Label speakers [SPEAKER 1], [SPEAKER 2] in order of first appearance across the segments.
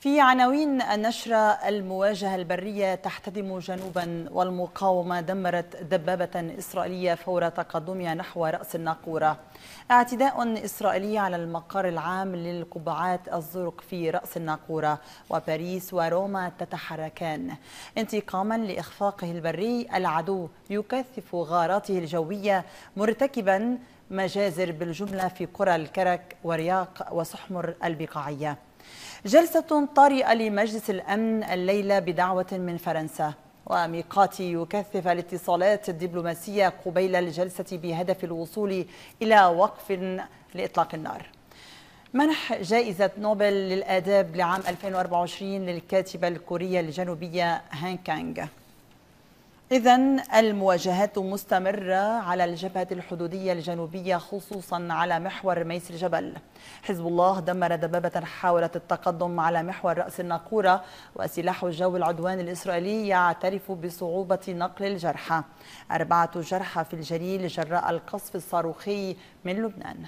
[SPEAKER 1] في عناوين النشرة المواجهة البرية تحتدم جنوبا والمقاومة دمرت دبابة إسرائيلية فور تقدمها نحو رأس الناقورة اعتداء إسرائيلي على المقر العام للقبعات الزرق في رأس الناقورة وباريس وروما تتحركان انتقاما لإخفاقه البري العدو يكثف غاراته الجوية مرتكبا مجازر بالجملة في قرى الكرك ورياق وسحمر البقاعية جلسة طارئة لمجلس الأمن الليلة بدعوة من فرنسا وميقاتي يكثف الاتصالات الدبلوماسية قبيل الجلسة بهدف الوصول إلى وقف لإطلاق النار منح جائزة نوبل للآداب لعام 2024 للكاتبة الكورية الجنوبية هان كانغ إذا المواجهات مستمرة على الجبهة الحدودية الجنوبية خصوصا على محور ميس الجبل حزب الله دمر دبابة حاولت التقدم على محور رأس الناقورة وسلاح الجو العدوان الإسرائيلي يعترف بصعوبة نقل الجرحى أربعة جرحى في الجليل جراء القصف الصاروخي من لبنان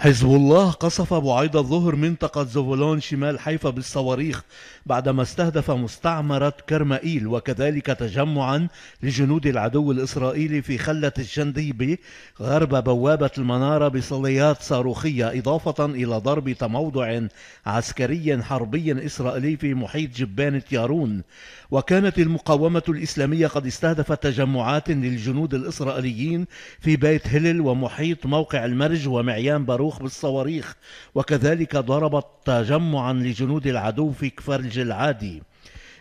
[SPEAKER 2] حزب الله قصف بعيد الظهر منطقة زوفولون شمال حيفا بالصواريخ بعدما استهدف مستعمرة كرمائيل وكذلك تجمعا لجنود العدو الإسرائيلي في خلة الجنديبي غرب بوابة المنارة بصليات صاروخية إضافة إلى ضرب تموضع عسكري حربي إسرائيلي في محيط جبان يارون وكانت المقاومة الإسلامية قد استهدفت تجمعات للجنود الإسرائيليين في بيت هلل ومحيط موقع المرج ومعيان بارون الصاروخ بالصواريخ وكذلك ضربت تجمعا لجنود العدو في كفر الجلعادي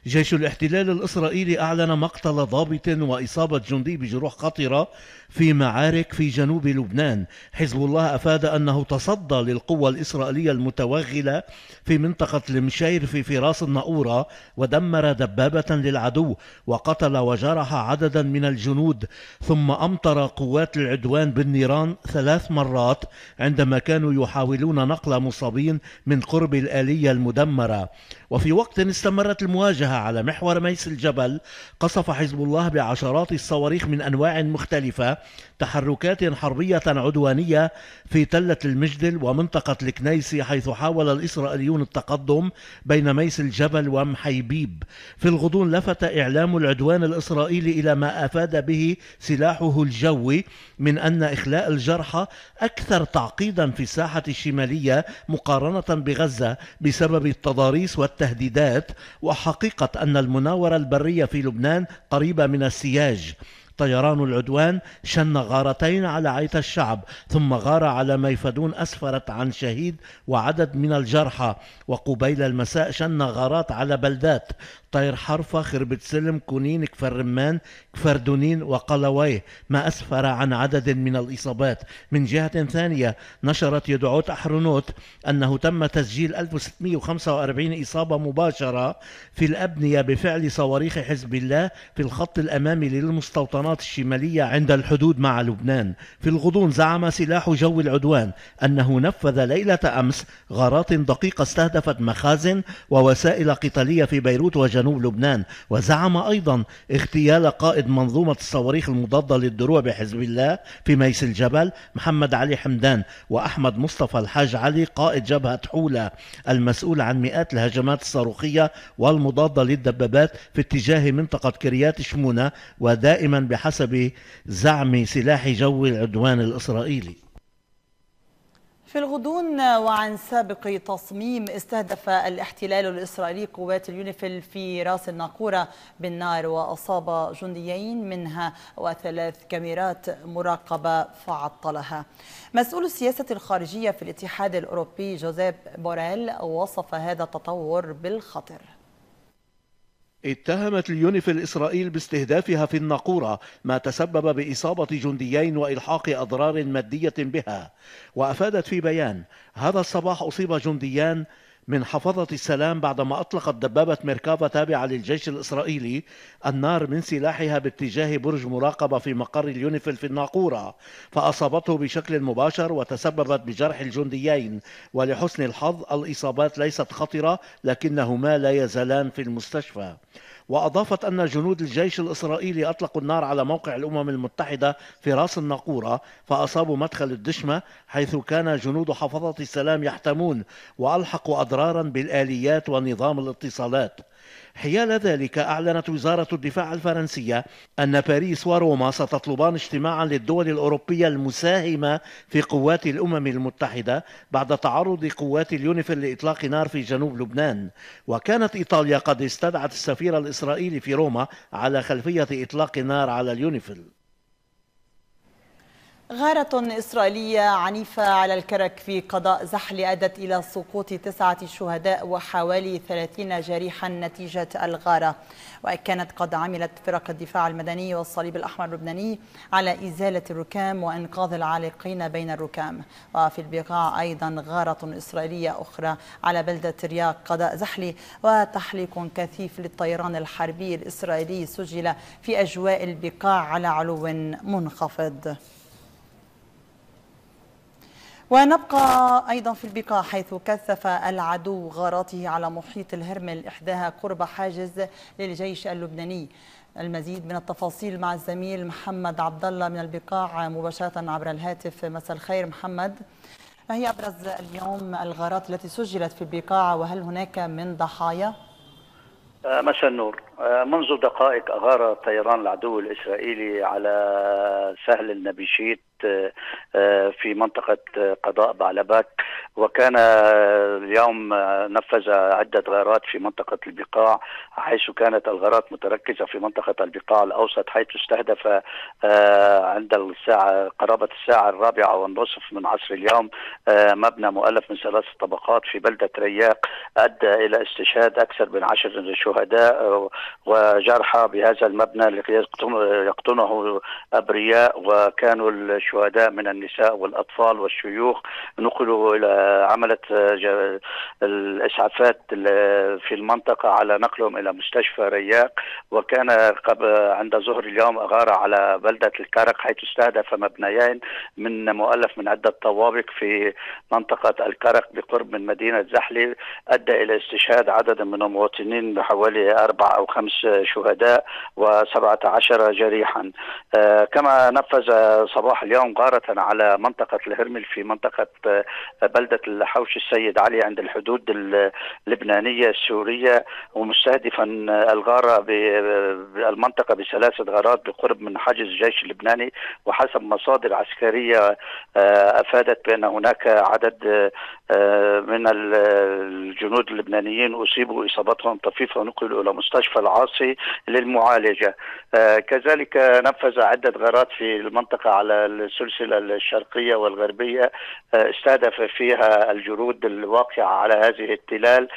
[SPEAKER 2] جيش الاحتلال الإسرائيلي أعلن مقتل ضابط وإصابة جندي بجروح خطرة في معارك في جنوب لبنان حزب الله أفاد أنه تصدى للقوة الإسرائيلية المتوغلة في منطقة المشير في فراس الناوره ودمر دبابة للعدو وقتل وجرح عددا من الجنود ثم أمطر قوات العدوان بالنيران ثلاث مرات عندما كانوا يحاولون نقل مصابين من قرب الآلية المدمرة وفي وقت استمرت المواجهة على محور ميس الجبل قصف حزب الله بعشرات الصواريخ من أنواع مختلفة تحركات حربية عدوانية في تلة المجدل ومنطقة الكنيسي حيث حاول الإسرائيليون التقدم بين ميس الجبل ومحيبيب في الغضون لفت إعلام العدوان الإسرائيلي إلى ما أفاد به سلاحه الجوي من أن إخلاء الجرحى أكثر تعقيدا في الساحة الشمالية مقارنة بغزة بسبب التضاريس والتهديدات وحقيقة أحقت أن المناورة البرية في لبنان قريبة من السياج طيران العدوان شن غارتين على عيت الشعب ثم غار على ميفدون أسفرت عن شهيد وعدد من الجرحى وقبيل المساء شن غارات على بلدات طير حرفة خربت سلم كونين كفر رمان كفر دونين وقلويه ما أسفر عن عدد من الإصابات من جهة ثانية نشرت يدعوت أحرنوت أنه تم تسجيل 1645 إصابة مباشرة في الأبنية بفعل صواريخ حزب الله في الخط الأمامي للمستوطنات المناطق الشمالية عند الحدود مع لبنان في الغضون زعم سلاح جو العدوان أنه نفذ ليلة أمس غارات دقيقة استهدفت مخازن ووسائل قتالية في بيروت وجنوب لبنان وزعم أيضا اغتيال قائد منظومة الصواريخ المضادة للدروع بحزب الله في ميس الجبل محمد علي حمدان وأحمد مصطفى الحاج علي قائد جبهة حولة المسؤول عن مئات الهجمات الصاروخية والمضادة للدبابات في اتجاه منطقة كريات شمونة ودائما بحسب زعم سلاح جو العدوان الإسرائيلي
[SPEAKER 1] في الغضون وعن سابق تصميم استهدف الاحتلال الإسرائيلي قوات اليونيفيل في راس الناقورة بالنار وأصاب جنديين منها وثلاث كاميرات مراقبة فعطلها مسؤول السياسة الخارجية في الاتحاد الأوروبي جوزيب بوريل وصف هذا التطور بالخطر
[SPEAKER 2] اتهمت اليونيفيل إسرائيل باستهدافها في الناقورة ما تسبب بإصابة جنديين وإلحاق أضرار مادية بها وأفادت في بيان هذا الصباح أصيب جنديان من حفظة السلام بعدما أطلقت دبابة ميركافا تابعة للجيش الإسرائيلي النار من سلاحها باتجاه برج مراقبة في مقر اليونيفيل في الناقورة فأصابته بشكل مباشر وتسببت بجرح الجنديين ولحسن الحظ الإصابات ليست خطرة لكنهما لا يزالان في المستشفى وأضافت أن جنود الجيش الإسرائيلي أطلقوا النار على موقع الأمم المتحدة في راس الناقورة فأصابوا مدخل الدشمة حيث كان جنود حفظة السلام يحتمون وألحقوا أضرارا بالآليات ونظام الاتصالات حيال ذلك أعلنت وزارة الدفاع الفرنسية أن باريس وروما ستطلبان اجتماعا للدول الأوروبية المساهمة في قوات الأمم المتحدة بعد تعرض قوات اليونيفيل لإطلاق نار في جنوب لبنان وكانت إيطاليا قد استدعت السفير الإسرائيلي في روما على خلفية إطلاق نار على اليونيفيل
[SPEAKER 1] غارة إسرائيلية عنيفة على الكرك في قضاء زحل أدت إلى سقوط تسعة شهداء وحوالي 30 جريحا نتيجة الغارة وكانت قد عملت فرق الدفاع المدني والصليب الأحمر اللبناني على إزالة الركام وإنقاذ العالقين بين الركام وفي البقاع أيضا غارة إسرائيلية أخرى على بلدة رياق قضاء زحل وتحليق كثيف للطيران الحربي الإسرائيلي سجل في أجواء البقاع على علو منخفض ونبقى أيضا في البقاع حيث كثف العدو غاراته على محيط الهرمل إحداها قرب حاجز للجيش اللبناني المزيد من التفاصيل مع الزميل محمد عبد الله من البقاع مباشرة عبر الهاتف مساء الخير محمد ما هي أبرز اليوم الغارات التي سجلت في البقاع وهل هناك من ضحايا؟
[SPEAKER 3] آه، مساء النور منذ دقائق أغار طيران العدو الإسرائيلي على سهل النبيشيت آه، آه، في منطقة آه، قضاء بعلبك وكان اليوم نفذ عدة غارات في منطقة البقاع حيث كانت الغارات متركزة في منطقة البقاع الأوسط حيث استهدف عند الساعة قرابة الساعة الرابعة والنصف من عصر اليوم مبنى مؤلف من ثلاث طبقات في بلدة رياق أدى إلى استشهاد أكثر من عشر شهداء وجرحى بهذا المبنى الذي يقطنه أبرياء وكانوا الشهداء من النساء والأطفال والشيوخ نقلوا إلى عملت الإسعافات في المنطقة على نقلهم إلى مستشفى رياق وكان قبل عند ظهر اليوم اغار على بلدة الكرك حيث استهدف مبنيين من مؤلف من عدة طوابق في منطقة الكرك بقرب من مدينة زحلي أدى إلى استشهاد عدد من المواطنين بحوالي أربع أو خمس خمس شهداء و17 جريحا آه، كما نفذ صباح اليوم غارة على منطقة الهرمل في منطقة آه، بلدة الحوش السيد علي عند الحدود اللبنانية السورية ومستهدفا الغارة بالمنطقة بثلاثة غارات بقرب من حجز الجيش اللبناني وحسب مصادر عسكرية آه، أفادت بأن هناك عدد آه، من الجنود اللبنانيين اصيبوا اصابتهم طفيفه ونقلوا الى مستشفى العاصي للمعالجه آه، كذلك نفذ عده غارات في المنطقه على السلسله الشرقيه والغربيه آه، استهدف فيها الجنود الواقعه على هذه التلال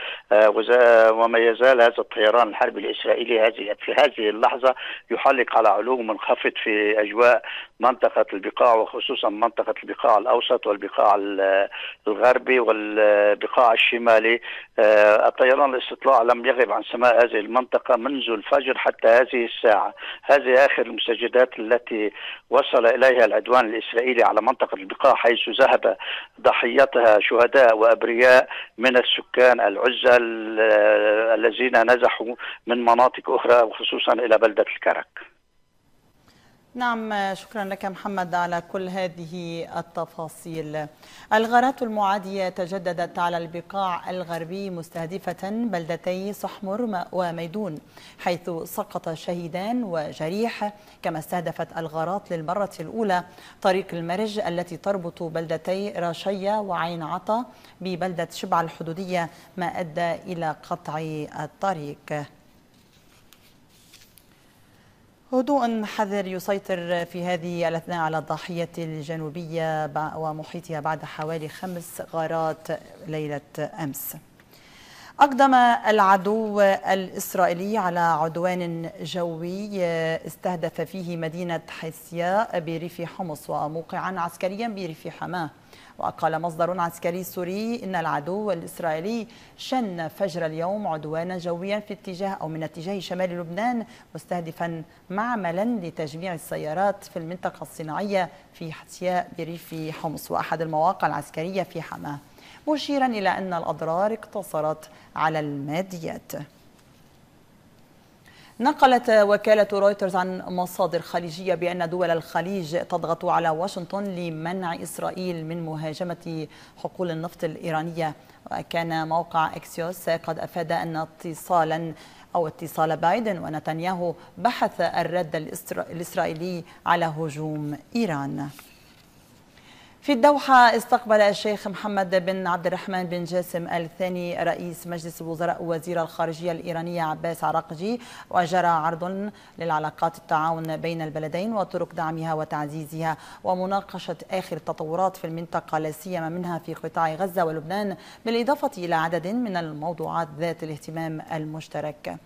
[SPEAKER 3] وما يزال هذا الطيران الحربي الاسرائيلي هذه في هذه اللحظه يحلق على علو منخفض في اجواء منطقه البقاع وخصوصا منطقه البقاع الاوسط والبقاع الغربي والبقاع الشمالي آه، الطيران الاستطلاع لم يغب عن سماء هذه المنطقة منذ الفجر حتى هذه الساعة هذه آخر المستجدات التي وصل إليها العدوان الإسرائيلي على منطقة البقاع حيث ذهب ضحيتها شهداء وأبرياء من السكان العزل آه، الذين نزحوا من مناطق أخرى وخصوصا إلى بلدة الكرك
[SPEAKER 1] نعم شكرا لك محمد على كل هذه التفاصيل الغارات المعادية تجددت على البقاع الغربي مستهدفة بلدتي صحمر وميدون حيث سقط شهيدان وجريح كما استهدفت الغارات للمرة الأولى طريق المرج التي تربط بلدتي راشية وعين عطا ببلدة شبع الحدودية ما أدى إلى قطع الطريق هدوء حذر يسيطر في هذه الأثناء على الضاحية الجنوبية ومحيطها بعد حوالي خمس غارات ليلة أمس أقدم العدو الإسرائيلي على عدوان جوي آه، استهدف فيه مدينة حسيا بريف حمص وموقعا عسكريا بريف حماه وقال مصدر عسكري سوري إن العدو الإسرائيلي شن فجر اليوم عدوانا جويا في اتجاه أو من اتجاه شمال لبنان مستهدفا معملا لتجميع السيارات في المنطقة الصناعية في حتياء بريف حمص وأحد المواقع العسكرية في حماه مشيرا إلى أن الأضرار اقتصرت على الماديات نقلت وكالة رويترز عن مصادر خليجية بأن دول الخليج تضغط على واشنطن لمنع إسرائيل من مهاجمة حقول النفط الإيرانية وكان موقع أكسيوس قد أفاد أن اتصالا أو اتصال بايدن ونتنياهو بحث الرد الإسرائيلي على هجوم إيران في الدوحة استقبل الشيخ محمد بن عبد الرحمن بن جاسم الثاني رئيس مجلس الوزراء وزير الخارجية الإيرانية عباس عراقجي وجرى عرض للعلاقات التعاون بين البلدين وطرق دعمها وتعزيزها ومناقشة آخر التطورات في المنطقة لا سيما منها في قطاع غزة ولبنان بالإضافة إلى عدد من الموضوعات ذات الاهتمام المشترك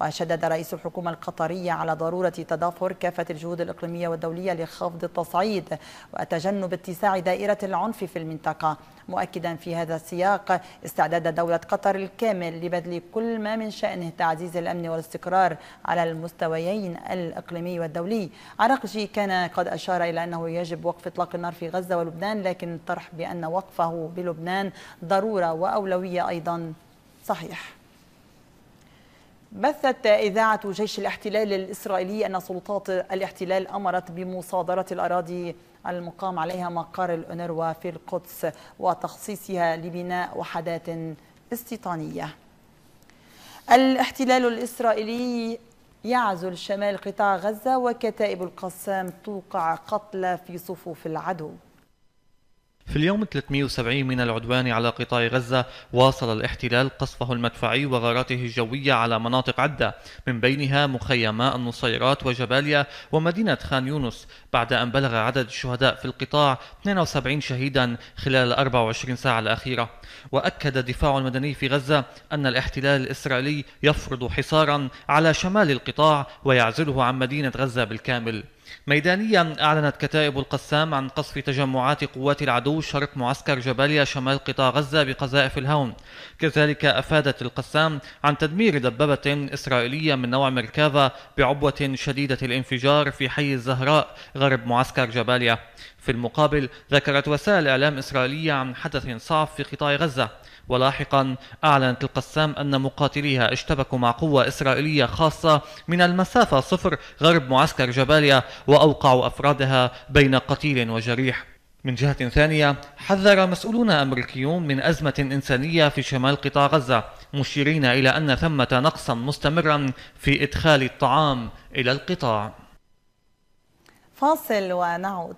[SPEAKER 1] وشدد رئيس الحكومة القطرية على ضرورة تضافر كافة الجهود الإقليمية والدولية لخفض التصعيد وتجنب اتساع دائرة العنف في المنطقة مؤكدا في هذا السياق استعداد دولة قطر الكامل لبذل كل ما من شأنه تعزيز الأمن والاستقرار على المستويين الإقليمي والدولي عراقجي كان قد أشار إلى أنه يجب وقف إطلاق النار في غزة ولبنان لكن الطرح بأن وقفه بلبنان ضرورة وأولوية أيضا صحيح بثت إذاعة جيش الاحتلال الإسرائيلي أن سلطات الاحتلال أمرت بمصادرة الأراضي المقام عليها مقر الأونروا في القدس وتخصيصها لبناء وحدات استيطانية الاحتلال الإسرائيلي يعزل شمال قطاع غزة وكتائب القسام توقع قتلى في صفوف العدو
[SPEAKER 4] في اليوم 370 من العدوان على قطاع غزة واصل الاحتلال قصفه المدفعي وغاراته الجوية على مناطق عدة من بينها مخيماء النصيرات وجباليا ومدينة خان يونس بعد أن بلغ عدد الشهداء في القطاع 72 شهيدا خلال 24 ساعة الأخيرة وأكد الدفاع المدني في غزة أن الاحتلال الإسرائيلي يفرض حصارا على شمال القطاع ويعزله عن مدينة غزة بالكامل ميدانيا أعلنت كتائب القسام عن قصف تجمعات قوات العدو شرق معسكر جباليا شمال قطاع غزة بقذائف الهون كذلك أفادت القسام عن تدمير دبابة إسرائيلية من نوع مركافة بعبوة شديدة الانفجار في حي الزهراء غرب معسكر جباليا في المقابل ذكرت وسائل إعلام إسرائيلية عن حدث صعب في قطاع غزة ولاحقا أعلنت القسام أن مقاتليها اشتبكوا مع قوة إسرائيلية خاصة من المسافة صفر غرب معسكر جباليا وأوقعوا أفرادها بين قتيل وجريح من جهة ثانية حذر مسؤولون أمريكيون من أزمة إنسانية في شمال قطاع غزة مشيرين إلى أن ثمة نقصا مستمرا في إدخال الطعام إلى القطاع
[SPEAKER 1] فاصل ونعود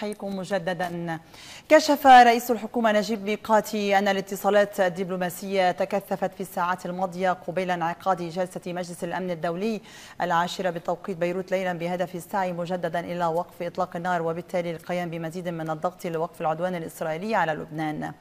[SPEAKER 1] أحييكم مجددا كشف رئيس الحكومة نجيب ميقاتي أن الاتصالات الدبلوماسية تكثفت في الساعات الماضية قبيل انعقاد جلسة مجلس الأمن الدولي العاشرة بتوقيت بيروت ليلا بهدف السعي مجددا إلى وقف إطلاق النار وبالتالي القيام بمزيد من الضغط لوقف العدوان الإسرائيلي على لبنان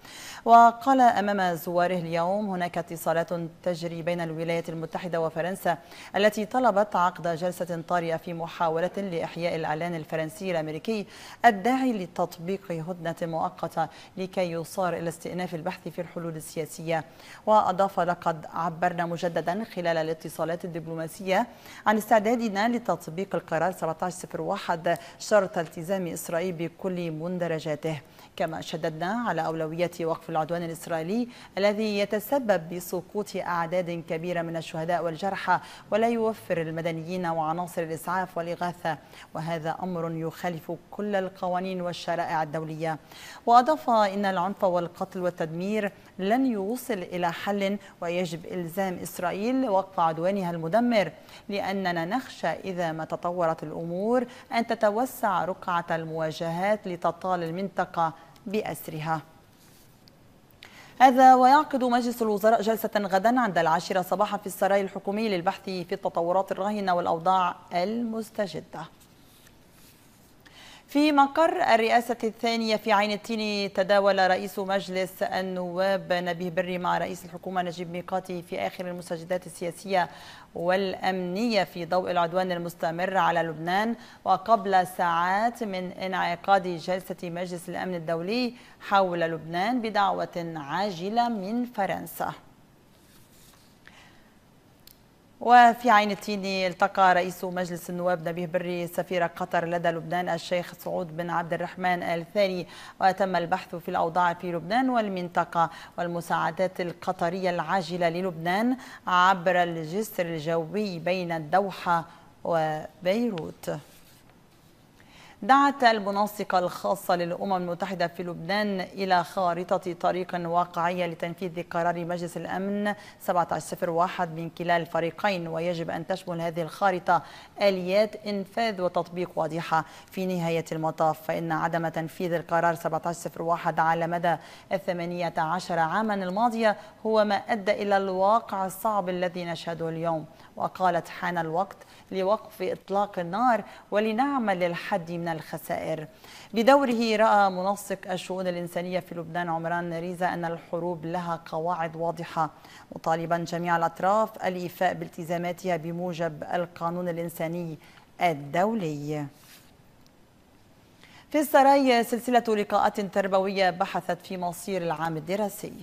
[SPEAKER 1] وقال أمام زواره اليوم هناك اتصالات تجري بين الولايات المتحدة وفرنسا التي طلبت عقد جلسة طارئة في محاولة لإحياء الإعلان الفرنسي الأمريكي الدا الداعي لتطبيق هدنة مؤقتة لكي يصار إلى استئناف البحث في الحلول السياسية وأضاف لقد عبرنا مجددا خلال الاتصالات الدبلوماسية عن استعدادنا لتطبيق القرار 1701 شرط التزام إسرائيل بكل مندرجاته كما شددنا على أولوية وقف العدوان الإسرائيلي الذي يتسبب بسقوط أعداد كبيرة من الشهداء والجرحى ولا يوفر المدنيين وعناصر الإسعاف والإغاثة وهذا أمر يخالف كل القوانين والشرائع الدولية وأضاف إن العنف والقتل والتدمير لن يوصل إلى حل ويجب إلزام إسرائيل وقف عدوانها المدمر لأننا نخشى إذا ما تطورت الأمور أن تتوسع رقعة المواجهات لتطال المنطقة بأسرها هذا ويعقد مجلس الوزراء جلسة غدا عند العاشرة صباحا في السراي الحكومي للبحث في التطورات الراهنة والأوضاع المستجدة في مقر الرئاسة الثانية في عين التين تداول رئيس مجلس النواب نبيه بري مع رئيس الحكومة نجيب ميقاتي في آخر المستجدات السياسية والأمنية في ضوء العدوان المستمر على لبنان وقبل ساعات من انعقاد جلسة مجلس الأمن الدولي حول لبنان بدعوة عاجلة من فرنسا وفي عين التين التقى رئيس مجلس النواب نبيه بري سفير قطر لدى لبنان الشيخ سعود بن عبد الرحمن الثاني وتم البحث في الأوضاع في لبنان والمنطقة والمساعدات القطرية العاجلة للبنان عبر الجسر الجوي بين الدوحة وبيروت دعت المنسقة الخاصة للأمم المتحدة في لبنان إلى خارطة طريق واقعية لتنفيذ قرار مجلس الأمن 1701 من كلال الفريقين ويجب أن تشمل هذه الخارطة آليات إنفاذ وتطبيق واضحة في نهاية المطاف فإن عدم تنفيذ القرار 1701 على مدى الثمانية عشر عاما الماضية هو ما أدى إلى الواقع الصعب الذي نشهده اليوم وقالت حان الوقت لوقف إطلاق النار ولنعمل للحد من الخسائر بدوره رأى منسق الشؤون الإنسانية في لبنان عمران ريزا أن الحروب لها قواعد واضحة مطالبا جميع الأطراف الإيفاء بالتزاماتها بموجب القانون الإنساني الدولي في السراي سلسلة لقاءات تربوية بحثت في مصير العام الدراسي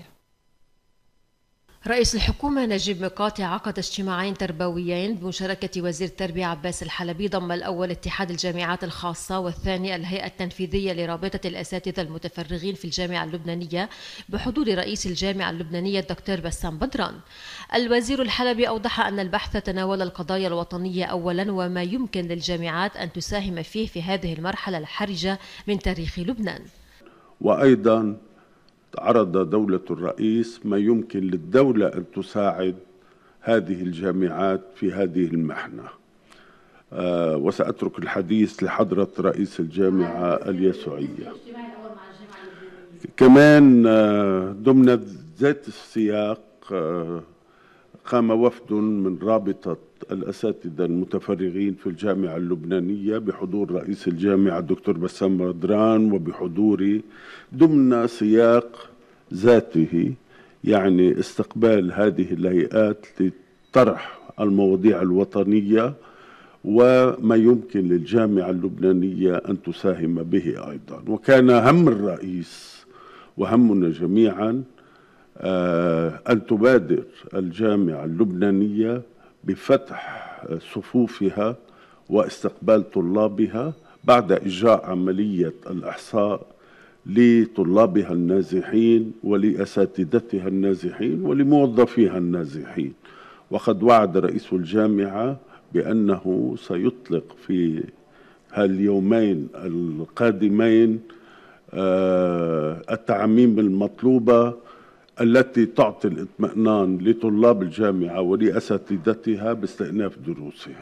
[SPEAKER 5] رئيس الحكومة نجيب مقاطع عقد اجتماعين تربويين بمشاركة وزير التربية عباس الحلبي ضم الأول اتحاد الجامعات الخاصة والثاني الهيئة التنفيذية لرابطة الأساتذة المتفرغين في الجامعة اللبنانية بحضور رئيس الجامعة اللبنانية الدكتور بسام بدران. الوزير الحلبي أوضح أن البحث تناول القضايا الوطنية أولا وما يمكن للجامعات أن تساهم فيه في هذه المرحلة الحرجة من تاريخ لبنان.
[SPEAKER 6] وأيضا عرض دولة الرئيس ما يمكن للدولة أن تساعد هذه الجامعات في هذه المحنة آه وسأترك الحديث لحضرة رئيس الجامعة اليسوعية كمان آه، ضمن ذات السياق آه قام وفد من رابطة الأساتذة المتفرغين في الجامعة اللبنانية بحضور رئيس الجامعة الدكتور بسام ردران وبحضوري ضمن سياق ذاته يعني استقبال هذه الهيئات لطرح المواضيع الوطنية وما يمكن للجامعة اللبنانية أن تساهم به أيضا وكان هم الرئيس وهمنا جميعا آه، أن تبادر الجامعة اللبنانية بفتح آه، صفوفها واستقبال طلابها بعد إجراء عملية الإحصاء لطلابها النازحين ولأساتذتها النازحين ولموظفيها النازحين وقد وعد رئيس الجامعة بأنه سيطلق في هاليومين القادمين آه، التعميم المطلوبة التي تعطي الاطمئنان لطلاب الجامعة ولأساتذتها باستئناف دروسهم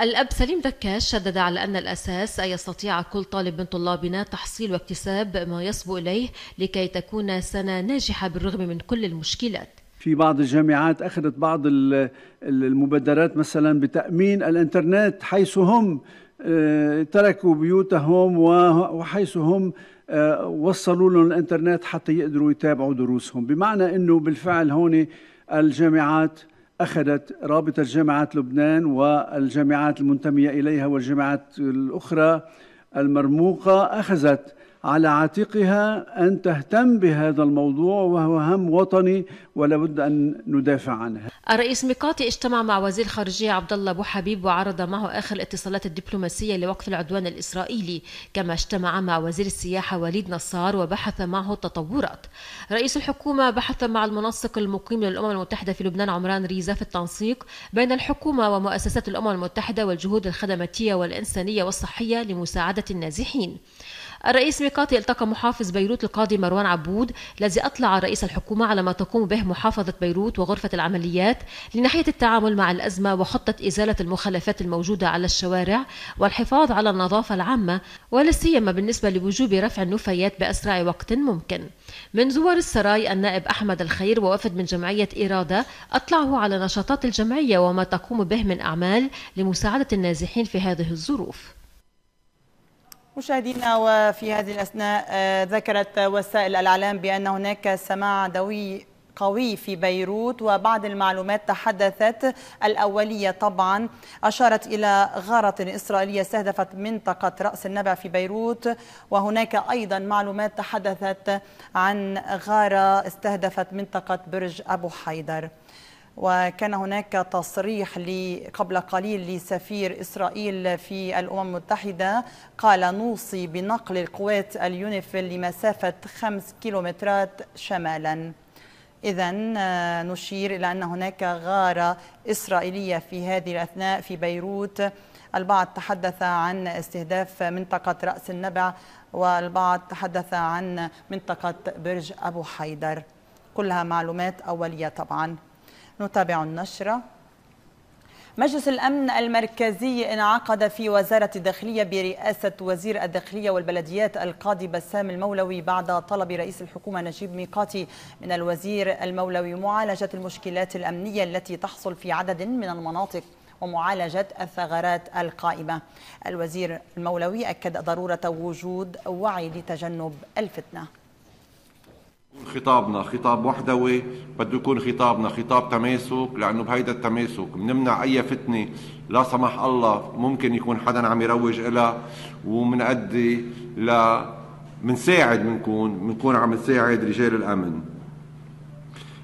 [SPEAKER 5] الأب سليم دكاش شدد على أن الأساس أن يستطيع كل طالب من طلابنا تحصيل واكتساب ما يصبو إليه لكي تكون سنة ناجحة بالرغم من كل المشكلات
[SPEAKER 2] في بعض الجامعات أخذت بعض المبادرات مثلا بتأمين الإنترنت حيث هم آه، تركوا بيوتهم وحيث هم آه، وصلوا لهم الانترنت حتى يقدروا يتابعوا دروسهم بمعنى انه بالفعل هون الجامعات اخذت رابطه جامعات لبنان والجامعات المنتميه اليها والجامعات الاخرى المرموقه اخذت على عاتقها أن تهتم بهذا الموضوع وهو هم وطني ولا بد أن ندافع عنه
[SPEAKER 5] الرئيس ميقاتي اجتمع مع وزير خارجية عبد الله أبو حبيب وعرض معه آخر الاتصالات الدبلوماسية لوقف العدوان الإسرائيلي كما اجتمع مع وزير السياحة وليد نصار وبحث معه التطورات رئيس الحكومة بحث مع المنسق المقيم للأمم المتحدة في لبنان عمران ريزا في التنسيق بين الحكومة ومؤسسات الأمم المتحدة والجهود الخدماتية والإنسانية والصحية لمساعدة النازحين الرئيس ميقاتي التقى محافظ بيروت القاضي مروان عبود الذي أطلع رئيس الحكومة على ما تقوم به محافظة بيروت وغرفة العمليات لناحية التعامل مع الأزمة وخطة إزالة المخلفات الموجودة على الشوارع والحفاظ على النظافة العامة ولا سيما بالنسبة لوجوب رفع النفايات بأسرع وقت ممكن. من زوار السراي النائب أحمد الخير ووفد من جمعية إرادة اطلعه على نشاطات الجمعية وما تقوم به من أعمال لمساعدة النازحين في هذه الظروف.
[SPEAKER 1] مشاهدينا وفي هذه الأثناء آه، ذكرت وسائل الإعلام بأن هناك سماع دوي قوي في بيروت وبعض المعلومات تحدثت الأولية طبعا أشارت إلى غارة إسرائيلية استهدفت منطقة رأس النبع في بيروت وهناك أيضا معلومات تحدثت عن غارة استهدفت منطقة برج أبو حيدر وكان هناك تصريح قبل قليل لسفير إسرائيل في الأمم المتحدة قال نوصي بنقل القوات اليونيفيل لمسافة خمس كيلومترات شمالا إذا آه، نشير إلى أن هناك غارة إسرائيلية في هذه الأثناء في بيروت البعض تحدث عن استهداف منطقة رأس النبع والبعض تحدث عن منطقة برج أبو حيدر كلها معلومات أولية طبعاً نتابع النشرة مجلس الأمن المركزي انعقد في وزارة الداخلية برئاسة وزير الداخلية والبلديات القاضي بسام المولوي بعد طلب رئيس الحكومة نجيب ميقاتي من الوزير المولوي معالجة المشكلات الأمنية التي تحصل في عدد من المناطق ومعالجة الثغرات القائمة الوزير المولوي أكد ضرورة وجود وعي لتجنب الفتنة
[SPEAKER 7] خطابنا خطاب وحدوي بده يكون خطابنا خطاب تماسك لانه بهيدا التماسك بنمنع اي فتنه لا سمح الله ممكن يكون حدا عم يروج لها ومنأدي ل منساعد بنكون بنكون عم نساعد رجال الامن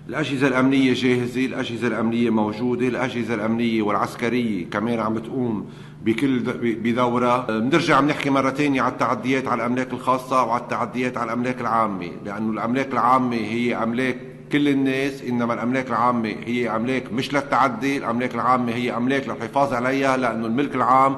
[SPEAKER 7] الأجهزة الأمنية جاهزة الأجهزة الأمنية موجودة الأجهزة الأمنية والعسكرية كمان عم تقوم بكل بدورة بنرجع بنحكي مرة ثانية على التعديات على الأملاك الخاصة وعلى التعديات على الأملاك العامة لأنه الأملاك العامة هي أملاك كل الناس انما الاملاك العامه هي املاك مش للتعدي الاملاك العامه هي املاك للحفاظ عليها لانه الملك العام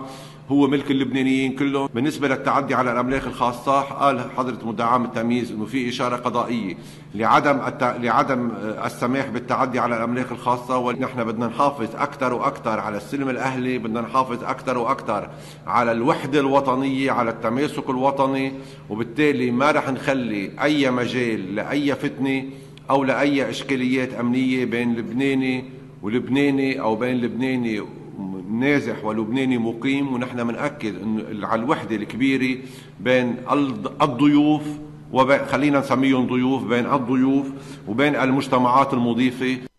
[SPEAKER 7] هو ملك اللبنانيين كلهم بالنسبة للتعدي على الأملاك الخاصة قال حضرة مدعم التمييز أنه في إشارة قضائية لعدم الت... لعدم آه، السماح بالتعدي على الأملاك الخاصة ونحن بدنا نحافظ أكثر وأكثر على السلم الأهلي بدنا نحافظ أكثر وأكثر على الوحدة الوطنية على التماسك الوطني وبالتالي ما رح نخلي أي مجال لأي فتنة أو لأي إشكاليات أمنية بين لبناني ولبناني أو بين لبناني نازح ولبناني مقيم ونحن بنأكد على الوحدة الكبيرة بين الضيوف وبين خلينا نسميهم ضيوف بين الضيوف وبين المجتمعات المضيفة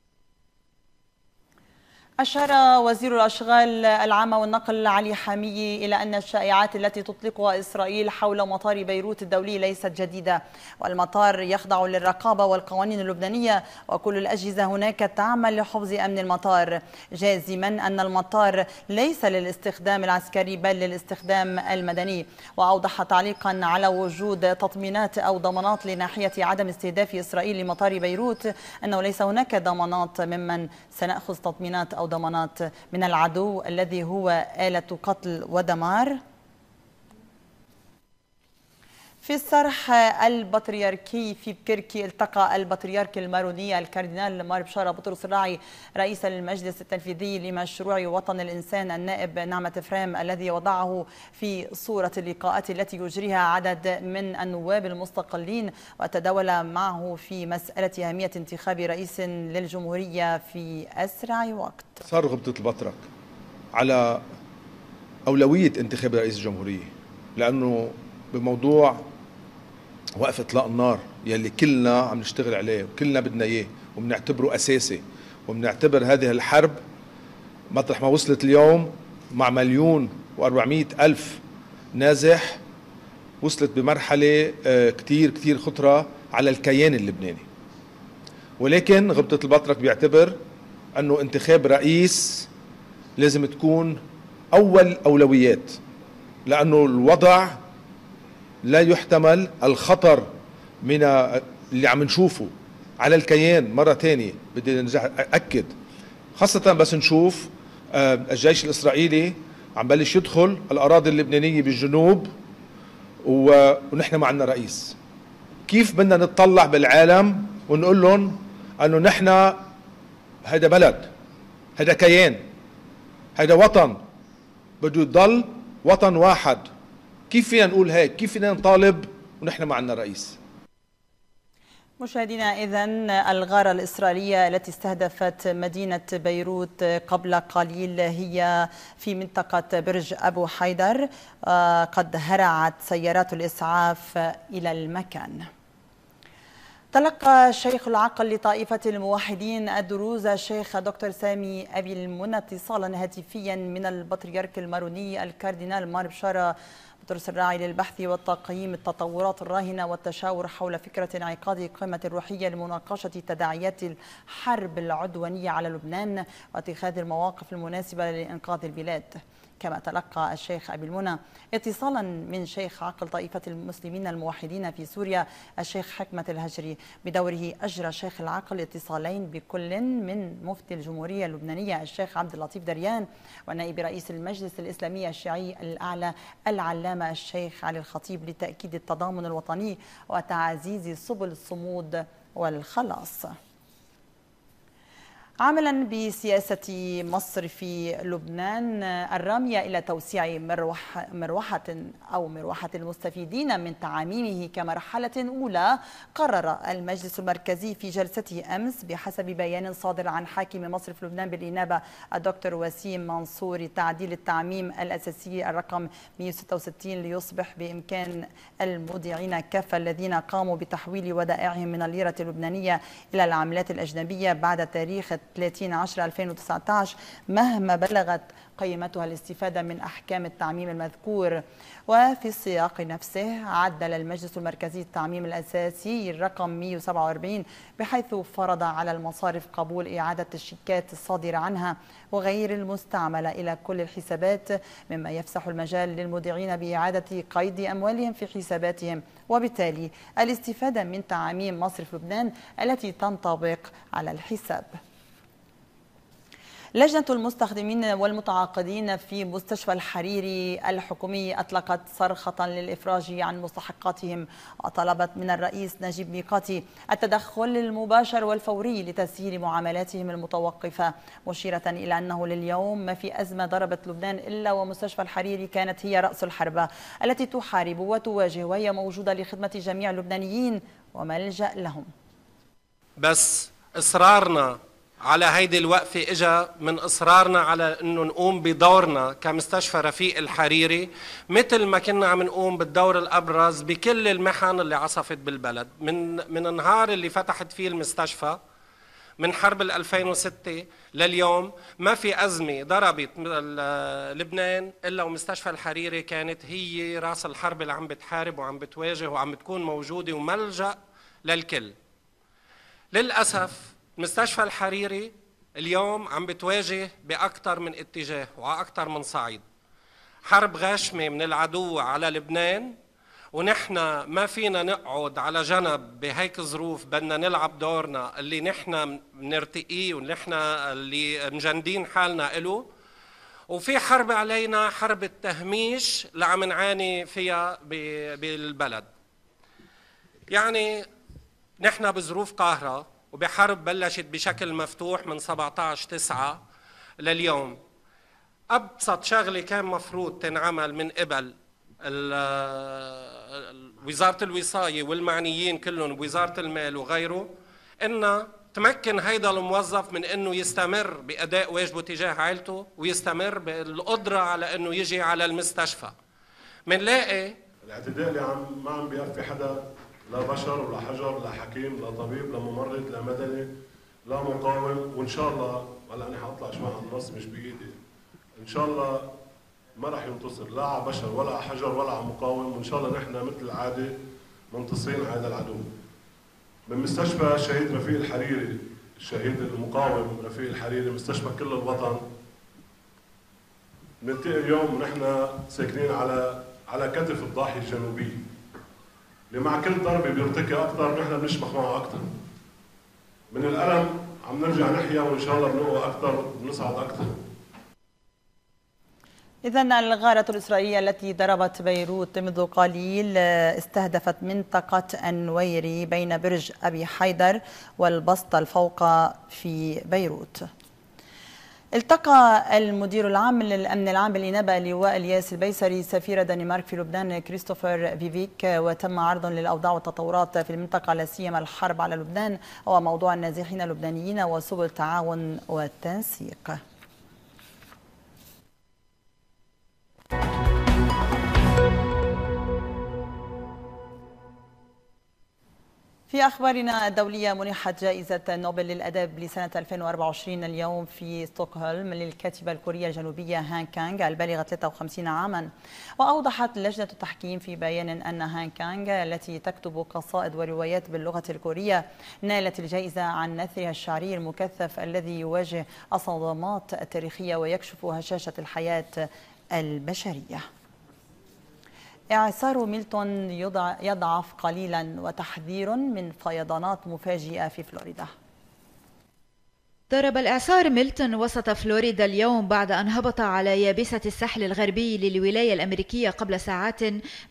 [SPEAKER 1] أشار وزير الأشغال العامة والنقل علي حامي إلى أن الشائعات التي تطلقها إسرائيل حول مطار بيروت الدولي ليست جديدة والمطار يخضع للرقابة والقوانين اللبنانية وكل الأجهزة هناك تعمل لحفظ أمن المطار جازما أن المطار ليس للاستخدام العسكري بل للاستخدام المدني وأوضح تعليقا على وجود تطمينات أو ضمانات لناحية عدم استهداف إسرائيل لمطار بيروت أنه ليس هناك ضمانات ممن سنأخذ تطمينات أو ضمانات من العدو الذي هو آلة قتل ودمار في الصرح البطريركي في بكركي التقى البطريرك الماروني الكاردينال مار بشارة بطرس الراعي رئيس المجلس التنفيذي لمشروع وطن الإنسان النائب نعمة فرام الذي وضعه في صورة اللقاءات التي يجريها عدد من النواب المستقلين وتداول معه في مسألة أهمية انتخاب رئيس للجمهورية في أسرع وقت
[SPEAKER 8] صار غبطة البطرك على أولوية انتخاب رئيس الجمهورية لأنه بموضوع وقف اطلاق النار يلي كلنا عم نشتغل عليه وكلنا بدنا اياه وبنعتبره اساسي وبنعتبر هذه الحرب مطرح ما وصلت اليوم مع مليون و400 ألف نازح وصلت بمرحلة آه، كثير كثير خطرة على الكيان اللبناني ولكن غبطة البطرك بيعتبر أنه انتخاب رئيس لازم تكون أول أولويات لأنه الوضع لا يحتمل الخطر من اللي عم نشوفه على الكيان مرة تانية بدي أكد خاصة بس نشوف آه، الجيش الإسرائيلي عم بلش يدخل الأراضي اللبنانية بالجنوب ونحن ما عندنا رئيس كيف بدنا نتطلع بالعالم ونقول لهم انه نحن هيدا بلد هيدا كيان هيدا وطن بده يضل وطن واحد كيف فينا نقول هيك كيف فينا نطالب ونحن ما عندنا رئيس
[SPEAKER 1] مشاهدينا إذا الغارة الإسرائيلية التي استهدفت مدينة بيروت قبل قليل هي في منطقة برج أبو حيدر آه، قد هرعت سيارات الإسعاف إلى المكان تلقى شيخ العقل لطائفة الموحدين الدروز الشيخ دكتور سامي أبي المنى اتصالا هاتفيا من البطريرك الماروني الكاردينال مار بشارة بترس الراعي للبحث والتقييم التطورات الراهنة والتشاور حول فكرة انعقاد قمة روحية لمناقشة تداعيات الحرب العدوانية على لبنان واتخاذ المواقف المناسبة لإنقاذ البلاد كما تلقى الشيخ أبي المنى اتصالا من شيخ عقل طائفة المسلمين الموحدين في سوريا الشيخ حكمة الهجري بدوره أجرى شيخ العقل اتصالين بكل من مفتي الجمهورية اللبنانية الشيخ عبد اللطيف دريان ونائب رئيس المجلس الإسلامي الشيعي الأعلى العلامة الشيخ علي الخطيب لتأكيد التضامن الوطني وتعزيز سبل الصمود والخلاص عملا بسياسة مصر في لبنان الرامية إلى توسيع مروح مروحة أو مروحة المستفيدين من تعاميمه كمرحلة أولى قرر المجلس المركزي في جلسته أمس بحسب بيان صادر عن حاكم مصر في لبنان بالإنابة الدكتور وسيم منصور تعديل التعميم الأساسي الرقم 166 ليصبح بإمكان المودعين كافة الذين قاموا بتحويل ودائعهم من الليرة اللبنانية إلى العملات الأجنبية بعد تاريخ 30 10 2019 مهما بلغت قيمتها الاستفادة من أحكام التعميم المذكور وفي السياق نفسه عدل المجلس المركزي التعميم الأساسي الرقم 147 بحيث فرض على المصارف قبول إعادة الشيكات الصادرة عنها وغير المستعملة إلى كل الحسابات مما يفسح المجال للمودعين بإعادة قيد أموالهم في حساباتهم وبالتالي الاستفادة من تعاميم مصرف لبنان التي تنطبق على الحساب لجنة المستخدمين والمتعاقدين في مستشفى الحريري الحكومي أطلقت صرخة للإفراج عن مستحقاتهم وطلبت من الرئيس نجيب ميقاتي التدخل المباشر والفوري لتسهيل معاملاتهم المتوقفة مشيرة إلى أنه لليوم ما في أزمة ضربت لبنان إلا ومستشفى الحريري كانت هي رأس الحربة التي تحارب وتواجه وهي موجودة لخدمة جميع اللبنانيين وملجأ لهم
[SPEAKER 9] بس إصرارنا على هيدي الوقفة إجا من إصرارنا على أنه نقوم بدورنا كمستشفى رفيق الحريري مثل ما كنا عم نقوم بالدور الأبرز بكل المحن اللي عصفت بالبلد من, من النهار اللي فتحت فيه المستشفى من حرب 2006 لليوم ما في أزمة ضربت لبنان إلا ومستشفى الحريري كانت هي رأس الحرب اللي عم بتحارب وعم بتواجه وعم بتكون موجودة وملجأ للكل للأسف مستشفى الحريري اليوم عم بتواجه بأكثر من اتجاه وأكثر من صعيد حرب غاشمة من العدو على لبنان ونحن ما فينا نقعد على جنب بهيك ظروف بدنا نلعب دورنا اللي نحن بنرتقيه ونحن اللي مجندين حالنا له وفي حرب علينا حرب التهميش اللي عم نعاني فيها بالبلد يعني نحن بظروف قاهرة وبحرب بلشت بشكل مفتوح من 17 9 لليوم ابسط شغله كان مفروض تنعمل من قبل وزاره الوصايه والمعنيين كلهم بوزاره المال وغيره ان تمكن هيدا الموظف من انه يستمر باداء واجبه تجاه عائلته ويستمر بالقدره على انه يجي على المستشفى منلاقي
[SPEAKER 6] الاعتداء اللي عم ما عم بيكفي حدا لا بشر ولا حجر لا حكيم لا طبيب لا ممرض لا مدني لا مقاوم وان شاء الله هلا انا حاطلع شوي على النص مش بايدي ان شاء الله ما راح ينتصر لا على بشر ولا على حجر ولا على مقاوم وان شاء الله نحن مثل العاده منتصرين على هذا العدو من مستشفى الشهيد رفيق الحريري الشهيد المقاوم رفيق الحريري مستشفى كل الوطن بننتقل اليوم ونحن ساكنين على على كتف الضاحيه الجنوبيه اللي مع كل ضربه بيرتكي اكثر نحن بنشبح معه اكثر من الالم عم نرجع نحيا وان شاء الله بنقوى اكثر وبنصعد اكثر
[SPEAKER 1] إذا الغارة الإسرائيلية التي ضربت بيروت منذ قليل آه، استهدفت منطقة النويري بين برج أبي حيدر والبسطة الفوق في بيروت التقى المدير العام للأمن العام بالإنابة لواء الياس البيسري سفير الدنمارك في لبنان كريستوفر فيفيك وتم عرض للأوضاع والتطورات في المنطقة لا سيما الحرب على لبنان وموضوع النازحين اللبنانيين وسبل التعاون والتنسيق. في أخبارنا الدولية منحت جائزة نوبل للأدب لسنة 2024 اليوم في ستوكهولم للكاتبة الكورية الجنوبية هان كانغ البالغة 53 عاما وأوضحت لجنة التحكيم في بيان أن هان كانغ التي تكتب قصائد وروايات باللغة الكورية نالت الجائزة عن نثرها الشعري المكثف الذي يواجه الصدمات التاريخية ويكشف هشاشة الحياة البشرية إعصار ميلتون يضعف قليلا وتحذير من فيضانات مفاجئة في فلوريدا
[SPEAKER 10] ضرب الإعصار ميلتون وسط فلوريدا اليوم بعد أن هبط على يابسة الساحل الغربي للولاية الأمريكية قبل ساعات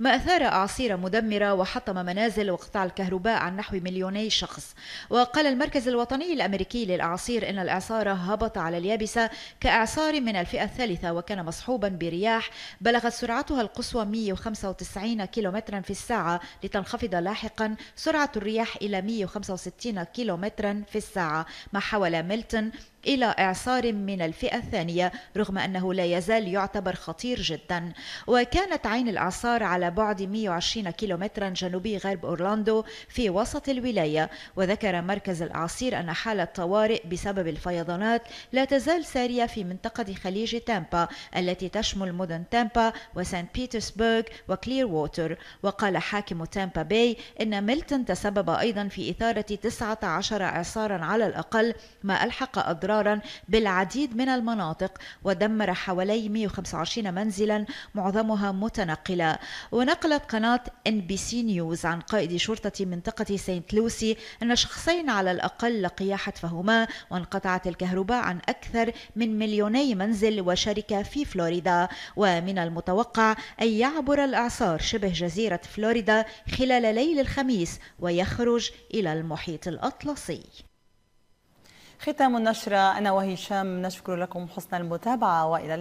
[SPEAKER 10] ما أثار أعاصير مدمرة وحطم منازل وقطع الكهرباء عن نحو مليوني شخص وقال المركز الوطني الأمريكي للأعاصير إن الإعصار هبط على اليابسة كإعصار من الفئة الثالثة وكان مصحوبا برياح بلغت سرعتها القصوى 195 كيلومترا في الساعة لتنخفض لاحقا سرعة الرياح إلى 165 كيلومترا في الساعة ما حاول ميلتون And. إلى إعصار من الفئة الثانية رغم أنه لا يزال يعتبر خطير جدا وكانت عين الإعصار على بعد 120 كيلومترا جنوبي غرب أورلاندو في وسط الولاية وذكر مركز الأعاصير أن حالة طوارئ بسبب الفيضانات لا تزال سارية في منطقة خليج تامبا التي تشمل مدن تامبا وسان بيترسبرغ وكلير ووتر وقال حاكم تامبا باي إن ميلتون تسبب أيضا في إثارة 19 إعصارا على الأقل ما ألحق أضرار اضرارا بالعديد من المناطق ودمر حوالي 125 منزلا معظمها متنقلة ونقلت قناة ان بي سي نيوز عن قائد شرطة منطقة سانت لوسي أن شخصين على الأقل لقيا حتفهما وانقطعت الكهرباء عن أكثر من مليوني منزل وشركة في فلوريدا ومن المتوقع أن يعبر الإعصار شبه جزيرة فلوريدا خلال ليل الخميس ويخرج إلى المحيط الأطلسي
[SPEAKER 1] ختام النشرة أنا وهشام نشكر لكم حسن المتابعة وإلى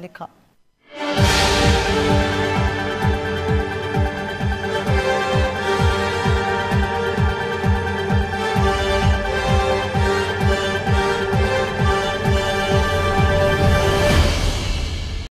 [SPEAKER 1] اللقاء